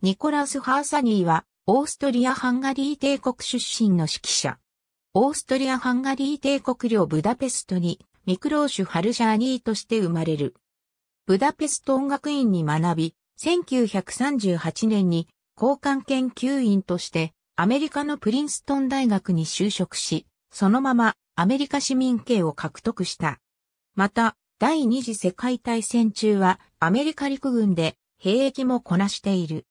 ニコラウス・ハーサニーは、オーストリア・ハンガリー帝国出身の指揮者。オーストリア・ハンガリー帝国領ブダペストに、ミクローシュ・ハルジャーニーとして生まれる。ブダペスト音楽院に学び、1938年に交換研究員としてアメリカのプリンストン大学に就職し、そのままアメリカ市民権を獲得した。また、第二次世界大戦中はアメリカ陸軍で兵役もこなしている。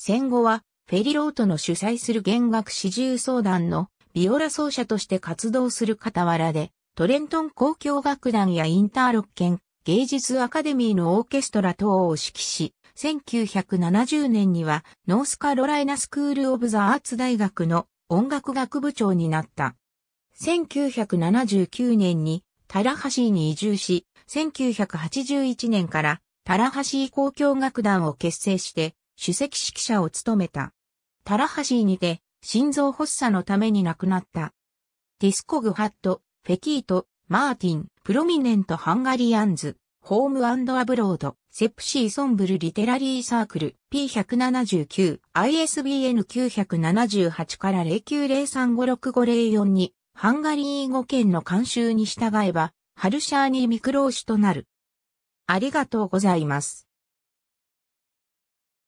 戦後は、フェリロートの主催する弦楽四重奏談のビオラ奏者として活動する傍らで、トレントン交響楽団やインターロッケン芸術アカデミーのオーケストラ等を指揮し、1970年にはノースカロライナスクール・オブ・ザ・アーツ大学の音楽学部長になった。1979年にタラハシーに移住し、1981年からタラハシー交響楽団を結成して、主席指揮者を務めた。タラハシーにて、心臓発作のために亡くなった。ディスコグハット、フェキート、マーティン、プロミネントハンガリアンズ、ホームアブロード、セプシーソンブルリテラリーサークル、P179、ISBN978 から0 9 0 3 5 6 5 0 4に、ハンガリー語圏の監修に従えば、ハルシャーニー・ミクローシとなる。ありがとうございます。